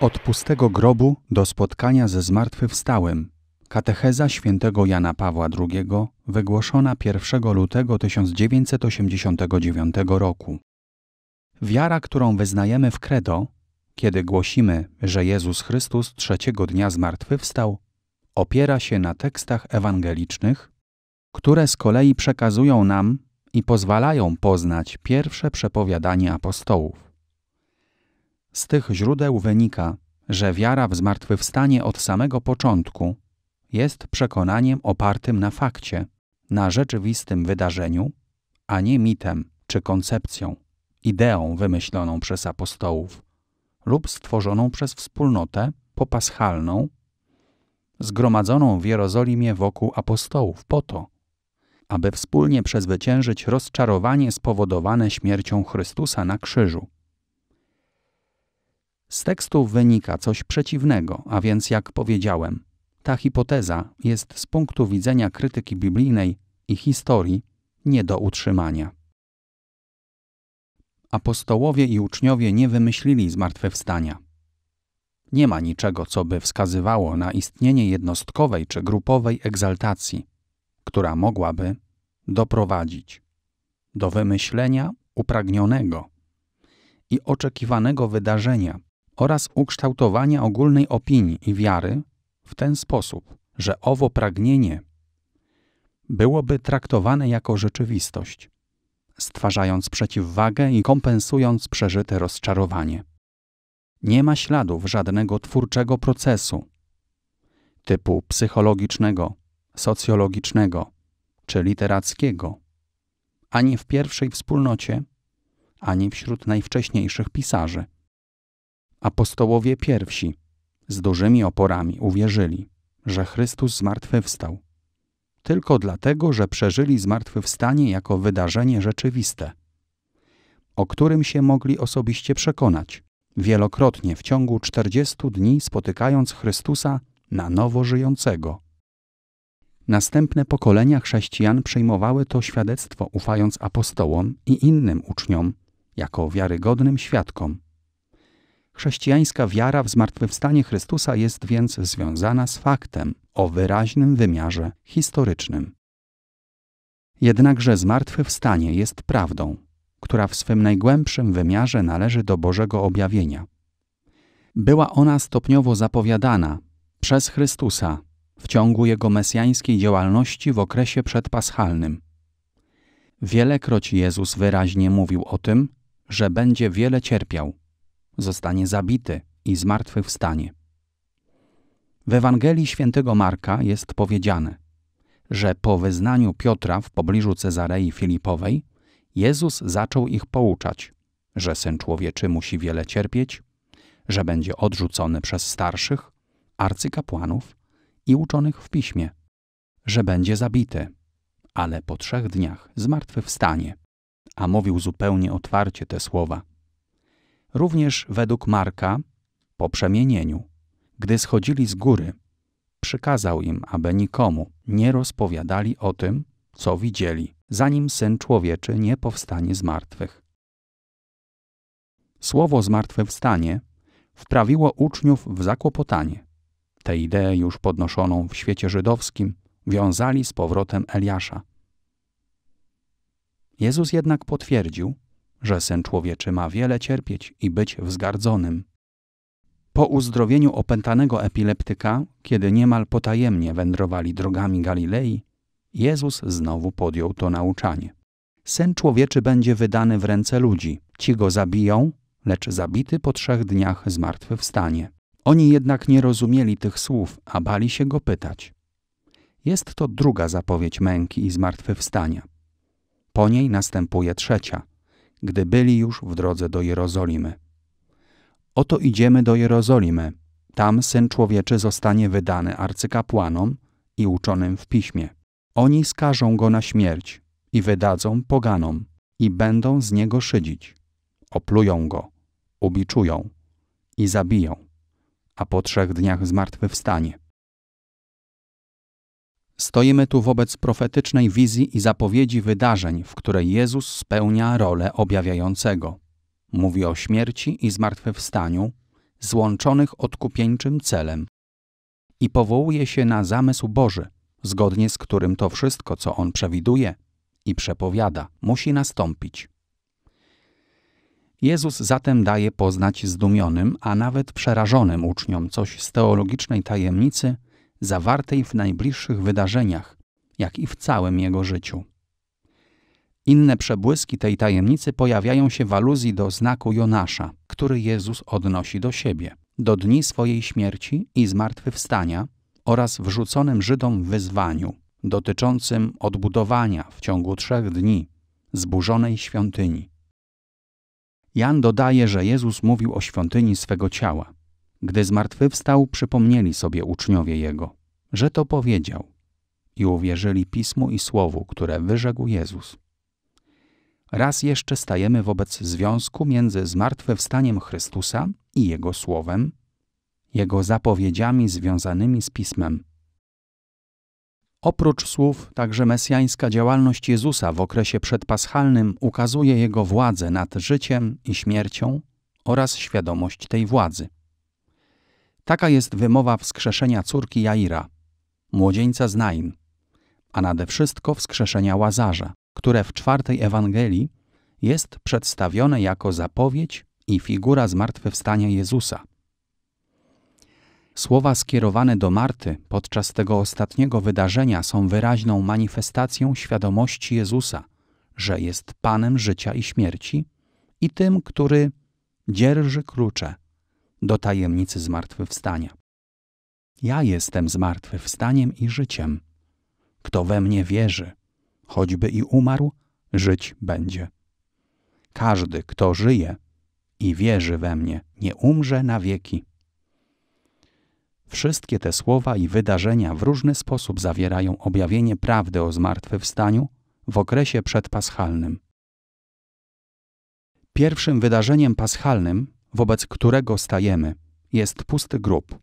Od pustego grobu do spotkania ze zmartwychwstałym. Katecheza świętego Jana Pawła II, wygłoszona 1 lutego 1989 roku. Wiara, którą wyznajemy w credo, kiedy głosimy, że Jezus Chrystus trzeciego dnia zmartwychwstał, opiera się na tekstach ewangelicznych, które z kolei przekazują nam i pozwalają poznać pierwsze przepowiadanie apostołów. Z tych źródeł wynika, że wiara w zmartwychwstanie od samego początku jest przekonaniem opartym na fakcie, na rzeczywistym wydarzeniu, a nie mitem czy koncepcją, ideą wymyśloną przez apostołów lub stworzoną przez wspólnotę popaschalną, zgromadzoną w Jerozolimie wokół apostołów po to, aby wspólnie przezwyciężyć rozczarowanie spowodowane śmiercią Chrystusa na krzyżu. Z tekstu wynika coś przeciwnego, a więc jak powiedziałem, ta hipoteza jest z punktu widzenia krytyki biblijnej i historii nie do utrzymania. Apostołowie i uczniowie nie wymyślili zmartwychwstania. Nie ma niczego, co by wskazywało na istnienie jednostkowej czy grupowej egzaltacji, która mogłaby doprowadzić do wymyślenia upragnionego i oczekiwanego wydarzenia, oraz ukształtowania ogólnej opinii i wiary w ten sposób, że owo pragnienie byłoby traktowane jako rzeczywistość, stwarzając przeciwwagę i kompensując przeżyte rozczarowanie. Nie ma śladów żadnego twórczego procesu typu psychologicznego, socjologicznego czy literackiego, ani w pierwszej wspólnocie, ani wśród najwcześniejszych pisarzy apostołowie pierwsi z dużymi oporami uwierzyli, że Chrystus zmartwychwstał. Tylko dlatego, że przeżyli zmartwychwstanie jako wydarzenie rzeczywiste, o którym się mogli osobiście przekonać, wielokrotnie w ciągu 40 dni spotykając Chrystusa na nowo żyjącego. Następne pokolenia chrześcijan przyjmowały to świadectwo, ufając apostołom i innym uczniom jako wiarygodnym świadkom Chrześcijańska wiara w zmartwychwstanie Chrystusa jest więc związana z faktem o wyraźnym wymiarze historycznym. Jednakże zmartwychwstanie jest prawdą, która w swym najgłębszym wymiarze należy do Bożego objawienia. Była ona stopniowo zapowiadana przez Chrystusa w ciągu jego mesjańskiej działalności w okresie przedpaschalnym. Wielekroć Jezus wyraźnie mówił o tym, że będzie wiele cierpiał zostanie zabity i zmartwychwstanie. W Ewangelii świętego Marka jest powiedziane, że po wyznaniu Piotra w pobliżu Cezarei Filipowej Jezus zaczął ich pouczać, że Syn Człowieczy musi wiele cierpieć, że będzie odrzucony przez starszych, arcykapłanów i uczonych w piśmie, że będzie zabity, ale po trzech dniach zmartwychwstanie, a mówił zupełnie otwarcie te słowa – również według Marka, po przemienieniu, gdy schodzili z góry, przykazał im, aby nikomu nie rozpowiadali o tym, co widzieli, zanim Syn Człowieczy nie powstanie z martwych. Słowo zmartwychwstanie wprawiło uczniów w zakłopotanie. Tę ideę już podnoszoną w świecie żydowskim wiązali z powrotem Eliasza. Jezus jednak potwierdził, że syn człowieczy ma wiele cierpieć i być wzgardzonym. Po uzdrowieniu opętanego epileptyka, kiedy niemal potajemnie wędrowali drogami Galilei, Jezus znowu podjął to nauczanie. Sen człowieczy będzie wydany w ręce ludzi. Ci go zabiją, lecz zabity po trzech dniach zmartwychwstanie. Oni jednak nie rozumieli tych słów, a bali się go pytać. Jest to druga zapowiedź męki i zmartwychwstania. Po niej następuje trzecia – gdy byli już w drodze do Jerozolimy. Oto idziemy do Jerozolimy. Tam syn człowieczy zostanie wydany arcykapłanom i uczonym w piśmie. Oni skażą go na śmierć i wydadzą poganom i będą z niego szydzić. Oplują go, ubiczują i zabiją, a po trzech dniach zmartwychwstanie. Stoimy tu wobec profetycznej wizji i zapowiedzi wydarzeń, w której Jezus spełnia rolę objawiającego. Mówi o śmierci i zmartwychwstaniu, złączonych odkupieńczym celem, i powołuje się na zamysł Boży, zgodnie z którym to wszystko, co on przewiduje i przepowiada, musi nastąpić. Jezus zatem daje poznać zdumionym, a nawet przerażonym uczniom coś z teologicznej tajemnicy – zawartej w najbliższych wydarzeniach, jak i w całym jego życiu. Inne przebłyski tej tajemnicy pojawiają się w aluzji do znaku Jonasza, który Jezus odnosi do siebie, do dni swojej śmierci i zmartwychwstania oraz wrzuconym Żydom wyzwaniu dotyczącym odbudowania w ciągu trzech dni zburzonej świątyni. Jan dodaje, że Jezus mówił o świątyni swego ciała, gdy zmartwychwstał, przypomnieli sobie uczniowie Jego, że to powiedział i uwierzyli Pismu i Słowu, które wyrzekł Jezus. Raz jeszcze stajemy wobec związku między zmartwychwstaniem Chrystusa i Jego Słowem, Jego zapowiedziami związanymi z Pismem. Oprócz słów, także mesjańska działalność Jezusa w okresie przedpaschalnym ukazuje Jego władzę nad życiem i śmiercią oraz świadomość tej władzy – Taka jest wymowa wskrzeszenia córki Jaira, młodzieńca z Nain, a nade wszystko wskrzeszenia Łazarza, które w czwartej Ewangelii jest przedstawione jako zapowiedź i figura zmartwychwstania Jezusa. Słowa skierowane do Marty podczas tego ostatniego wydarzenia są wyraźną manifestacją świadomości Jezusa, że jest Panem życia i śmierci i tym, który dzierży klucze do tajemnicy zmartwychwstania. Ja jestem zmartwychwstaniem i życiem. Kto we mnie wierzy, choćby i umarł, żyć będzie. Każdy, kto żyje i wierzy we mnie, nie umrze na wieki. Wszystkie te słowa i wydarzenia w różny sposób zawierają objawienie prawdy o zmartwychwstaniu w okresie przedpaschalnym. Pierwszym wydarzeniem paschalnym wobec którego stajemy, jest pusty grób.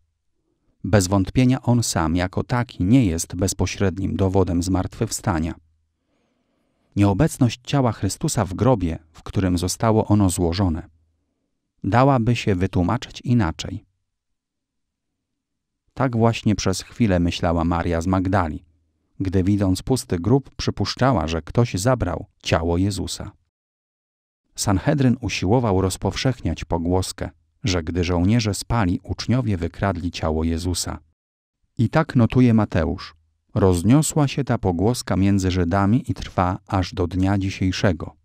Bez wątpienia on sam jako taki nie jest bezpośrednim dowodem zmartwychwstania. Nieobecność ciała Chrystusa w grobie, w którym zostało ono złożone, dałaby się wytłumaczyć inaczej. Tak właśnie przez chwilę myślała Maria z Magdali, gdy widząc pusty grób przypuszczała, że ktoś zabrał ciało Jezusa. Sanhedryn usiłował rozpowszechniać pogłoskę, że gdy żołnierze spali, uczniowie wykradli ciało Jezusa. I tak notuje Mateusz. Rozniosła się ta pogłoska między Żydami i trwa aż do dnia dzisiejszego.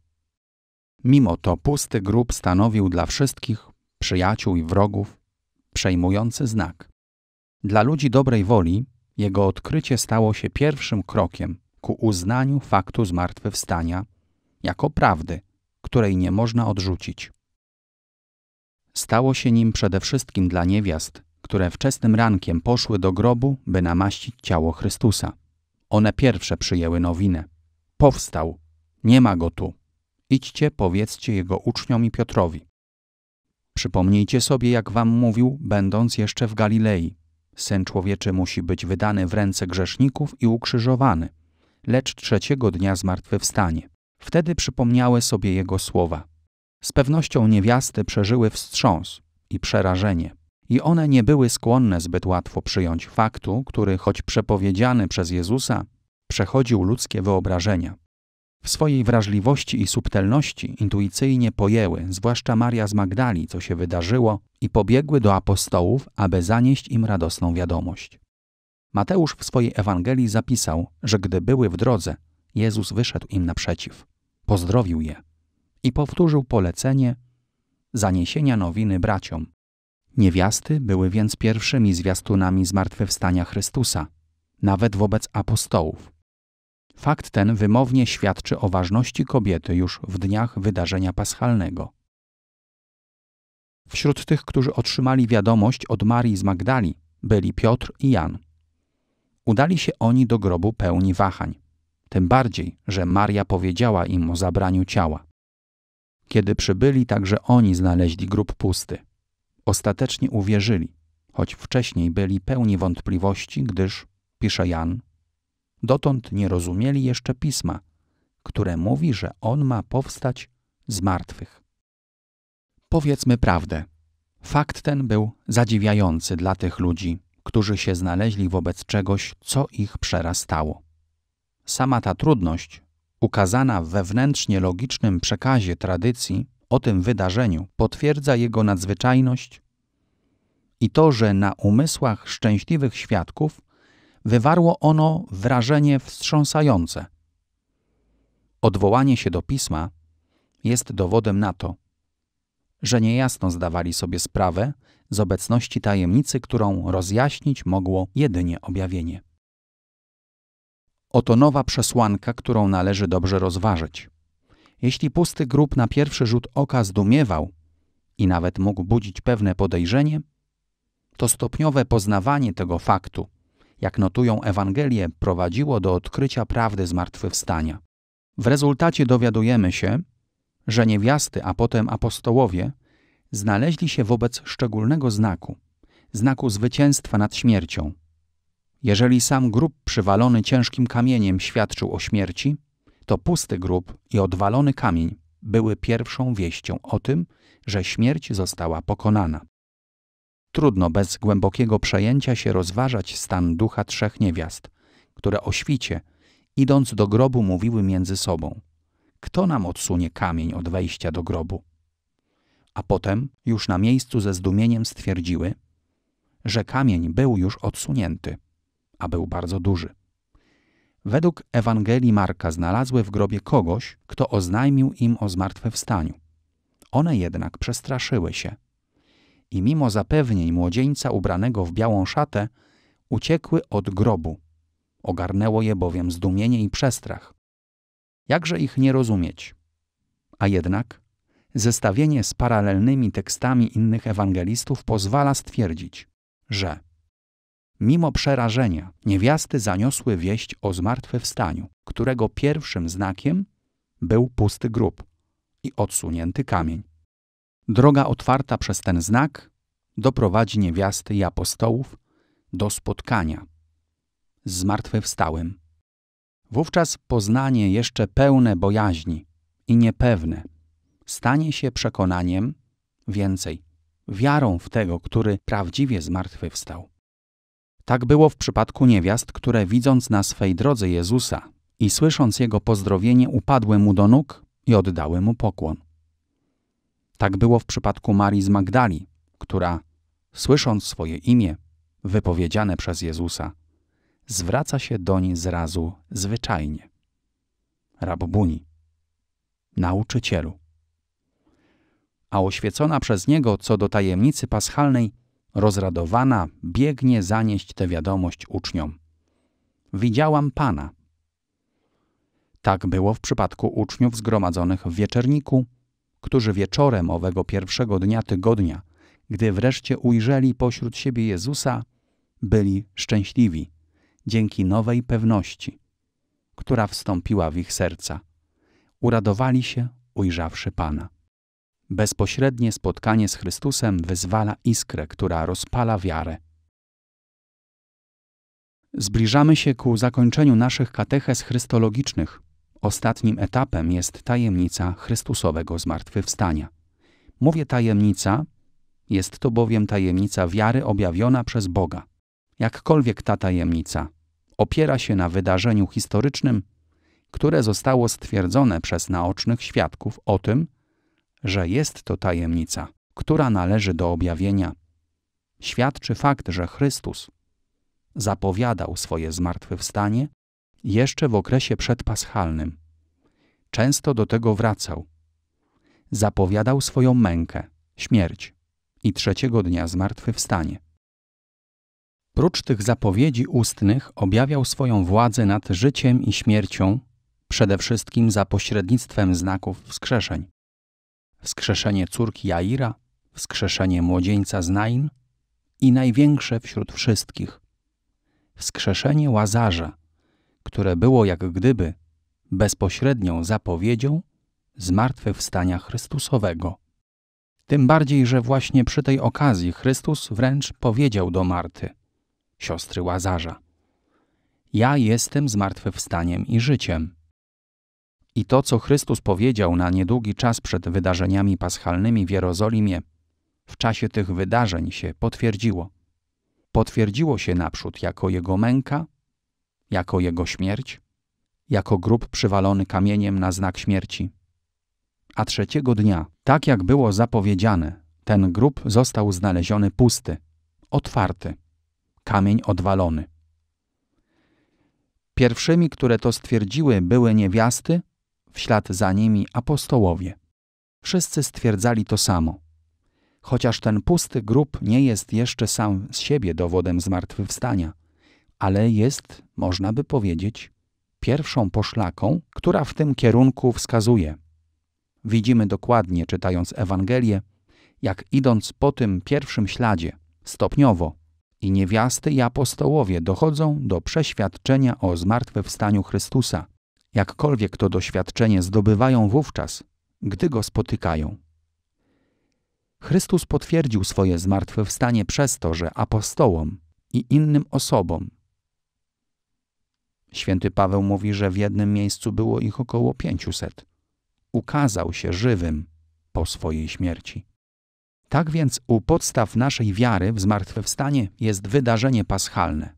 Mimo to pusty grób stanowił dla wszystkich, przyjaciół i wrogów, przejmujący znak. Dla ludzi dobrej woli jego odkrycie stało się pierwszym krokiem ku uznaniu faktu zmartwychwstania jako prawdy – której nie można odrzucić. Stało się nim przede wszystkim dla niewiast, które wczesnym rankiem poszły do grobu, by namaścić ciało Chrystusa. One pierwsze przyjęły nowinę. Powstał, nie ma go tu. Idźcie, powiedzcie jego uczniom i Piotrowi. Przypomnijcie sobie, jak wam mówił, będąc jeszcze w Galilei. Syn człowieczy musi być wydany w ręce grzeszników i ukrzyżowany, lecz trzeciego dnia zmartwychwstanie. Wtedy przypomniały sobie jego słowa. Z pewnością niewiasty przeżyły wstrząs i przerażenie, i one nie były skłonne zbyt łatwo przyjąć faktu, który, choć przepowiedziany przez Jezusa, przechodził ludzkie wyobrażenia. W swojej wrażliwości i subtelności intuicyjnie pojęły, zwłaszcza Maria z Magdali, co się wydarzyło, i pobiegły do apostołów, aby zanieść im radosną wiadomość. Mateusz w swojej Ewangelii zapisał, że gdy były w drodze, Jezus wyszedł im naprzeciw, pozdrowił je i powtórzył polecenie zaniesienia nowiny braciom. Niewiasty były więc pierwszymi zwiastunami zmartwychwstania Chrystusa, nawet wobec apostołów. Fakt ten wymownie świadczy o ważności kobiety już w dniach wydarzenia paschalnego. Wśród tych, którzy otrzymali wiadomość od Marii z Magdali, byli Piotr i Jan. Udali się oni do grobu pełni wahań tym bardziej, że Maria powiedziała im o zabraniu ciała. Kiedy przybyli, także oni znaleźli grób pusty. Ostatecznie uwierzyli, choć wcześniej byli pełni wątpliwości, gdyż, pisze Jan, dotąd nie rozumieli jeszcze pisma, które mówi, że on ma powstać z martwych. Powiedzmy prawdę. Fakt ten był zadziwiający dla tych ludzi, którzy się znaleźli wobec czegoś, co ich przerastało. Sama ta trudność, ukazana w wewnętrznie logicznym przekazie tradycji o tym wydarzeniu, potwierdza jego nadzwyczajność i to, że na umysłach szczęśliwych świadków wywarło ono wrażenie wstrząsające. Odwołanie się do pisma jest dowodem na to, że niejasno zdawali sobie sprawę z obecności tajemnicy, którą rozjaśnić mogło jedynie objawienie. Oto nowa przesłanka, którą należy dobrze rozważyć. Jeśli pusty grób na pierwszy rzut oka zdumiewał i nawet mógł budzić pewne podejrzenie, to stopniowe poznawanie tego faktu, jak notują Ewangelie, prowadziło do odkrycia prawdy zmartwychwstania. W rezultacie dowiadujemy się, że niewiasty, a potem apostołowie, znaleźli się wobec szczególnego znaku, znaku zwycięstwa nad śmiercią, jeżeli sam grób przywalony ciężkim kamieniem świadczył o śmierci, to pusty grób i odwalony kamień były pierwszą wieścią o tym, że śmierć została pokonana. Trudno bez głębokiego przejęcia się rozważać stan ducha trzech niewiast, które o świcie, idąc do grobu, mówiły między sobą: Kto nam odsunie kamień od wejścia do grobu? A potem, już na miejscu ze zdumieniem stwierdziły, że kamień był już odsunięty a był bardzo duży. Według Ewangelii Marka znalazły w grobie kogoś, kto oznajmił im o zmartwychwstaniu. One jednak przestraszyły się. I mimo zapewnień młodzieńca ubranego w białą szatę, uciekły od grobu. Ogarnęło je bowiem zdumienie i przestrach. Jakże ich nie rozumieć? A jednak zestawienie z paralelnymi tekstami innych ewangelistów pozwala stwierdzić, że Mimo przerażenia, niewiasty zaniosły wieść o zmartwychwstaniu, którego pierwszym znakiem był pusty grób i odsunięty kamień. Droga otwarta przez ten znak doprowadzi niewiasty i apostołów do spotkania z zmartwychwstałym. Wówczas poznanie jeszcze pełne bojaźni i niepewne stanie się przekonaniem, więcej, wiarą w tego, który prawdziwie zmartwychwstał. Tak było w przypadku niewiast, które widząc na swej drodze Jezusa i słysząc Jego pozdrowienie upadły Mu do nóg i oddały Mu pokłon. Tak było w przypadku Marii z Magdali, która, słysząc swoje imię, wypowiedziane przez Jezusa, zwraca się doń zrazu zwyczajnie. Rabbuni, nauczycielu. A oświecona przez niego co do tajemnicy paschalnej, Rozradowana biegnie zanieść tę wiadomość uczniom. Widziałam Pana. Tak było w przypadku uczniów zgromadzonych w wieczerniku, którzy wieczorem owego pierwszego dnia tygodnia, gdy wreszcie ujrzeli pośród siebie Jezusa, byli szczęśliwi dzięki nowej pewności, która wstąpiła w ich serca. Uradowali się, ujrzawszy Pana. Bezpośrednie spotkanie z Chrystusem wyzwala iskrę, która rozpala wiarę. Zbliżamy się ku zakończeniu naszych kateches chrystologicznych. Ostatnim etapem jest tajemnica Chrystusowego zmartwychwstania. Mówię tajemnica, jest to bowiem tajemnica wiary objawiona przez Boga. Jakkolwiek ta tajemnica opiera się na wydarzeniu historycznym, które zostało stwierdzone przez naocznych świadków o tym, że jest to tajemnica, która należy do objawienia. Świadczy fakt, że Chrystus zapowiadał swoje zmartwychwstanie jeszcze w okresie przedpaschalnym. Często do tego wracał. Zapowiadał swoją mękę, śmierć i trzeciego dnia zmartwychwstanie. Prócz tych zapowiedzi ustnych objawiał swoją władzę nad życiem i śmiercią, przede wszystkim za pośrednictwem znaków wskrzeszeń wskrzeszenie córki Jaira, wskrzeszenie młodzieńca Znain i największe wśród wszystkich wskrzeszenie łazarza, które było jak gdyby bezpośrednią zapowiedzią zmartwychwstania Chrystusowego. Tym bardziej, że właśnie przy tej okazji Chrystus wręcz powiedział do Marty, siostry łazarza: Ja jestem zmartwychwstaniem i życiem i to, co Chrystus powiedział na niedługi czas przed wydarzeniami paschalnymi w Jerozolimie, w czasie tych wydarzeń się potwierdziło. Potwierdziło się naprzód jako jego męka, jako jego śmierć, jako grób przywalony kamieniem na znak śmierci. A trzeciego dnia, tak jak było zapowiedziane, ten grób został znaleziony pusty, otwarty, kamień odwalony. Pierwszymi, które to stwierdziły, były niewiasty, w ślad za nimi apostołowie. Wszyscy stwierdzali to samo. Chociaż ten pusty grób nie jest jeszcze sam z siebie dowodem zmartwychwstania, ale jest, można by powiedzieć, pierwszą poszlaką, która w tym kierunku wskazuje. Widzimy dokładnie, czytając Ewangelię, jak idąc po tym pierwszym śladzie, stopniowo, i niewiasty i apostołowie dochodzą do przeświadczenia o zmartwychwstaniu Chrystusa, jakkolwiek to doświadczenie zdobywają wówczas, gdy go spotykają. Chrystus potwierdził swoje zmartwychwstanie przez to, że apostołom i innym osobom. Święty Paweł mówi, że w jednym miejscu było ich około pięciuset. Ukazał się żywym po swojej śmierci. Tak więc u podstaw naszej wiary w zmartwychwstanie jest wydarzenie paschalne.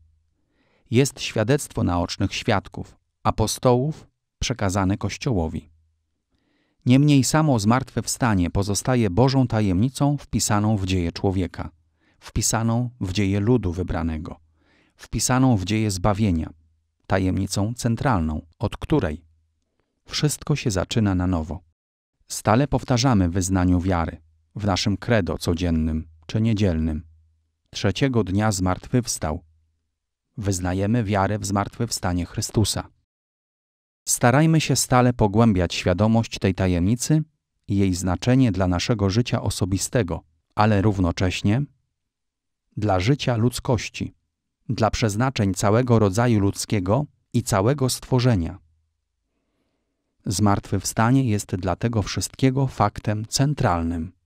Jest świadectwo naocznych świadków, apostołów przekazane Kościołowi. Niemniej samo zmartwychwstanie pozostaje Bożą tajemnicą wpisaną w dzieje człowieka, wpisaną w dzieje ludu wybranego, wpisaną w dzieje zbawienia, tajemnicą centralną, od której wszystko się zaczyna na nowo. Stale powtarzamy wyznaniu wiary w naszym credo codziennym czy niedzielnym. Trzeciego dnia zmartwychwstał. Wyznajemy wiarę w zmartwychwstanie Chrystusa. Starajmy się stale pogłębiać świadomość tej tajemnicy i jej znaczenie dla naszego życia osobistego, ale równocześnie dla życia ludzkości, dla przeznaczeń całego rodzaju ludzkiego i całego stworzenia. Zmartwychwstanie jest dla tego wszystkiego faktem centralnym.